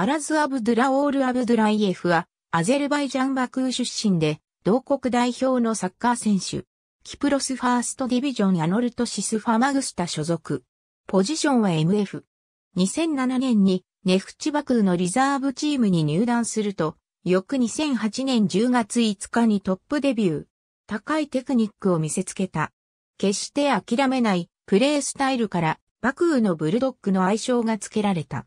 アラズ・アブドゥラオール・アブドゥライエフは、アゼルバイジャンバクー出身で、同国代表のサッカー選手。キプロスファーストディビジョンアノルトシスファマグスタ所属。ポジションは MF。2007年にネフチバクーのリザーブチームに入団すると、翌2008年10月5日にトップデビュー。高いテクニックを見せつけた。決して諦めないプレースタイルからバクーのブルドッグの愛称が付けられた。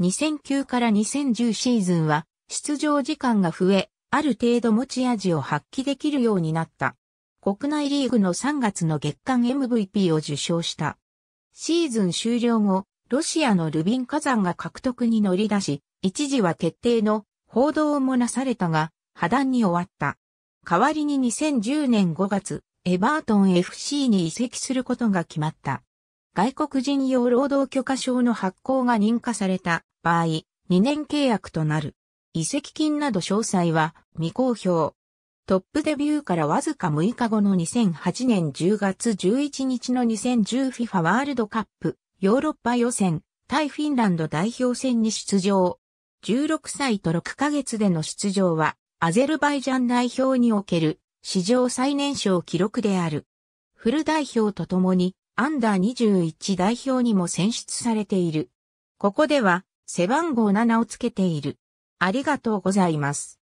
2009から2010シーズンは出場時間が増え、ある程度持ち味を発揮できるようになった。国内リーグの3月の月間 MVP を受賞した。シーズン終了後、ロシアのルビン火山が獲得に乗り出し、一時は決定の報道もなされたが、破談に終わった。代わりに2010年5月、エバートン FC に移籍することが決まった。外国人用労働許可証の発行が認可された場合、2年契約となる。遺跡金など詳細は未公表。トップデビューからわずか6日後の2008年10月11日の 2010FIFA ワールドカップヨーロッパ予選対フィンランド代表戦に出場。16歳と6ヶ月での出場はアゼルバイジャン代表における史上最年少記録である。フル代表と共にアンダー21代表にも選出されている。ここでは背番号7をつけている。ありがとうございます。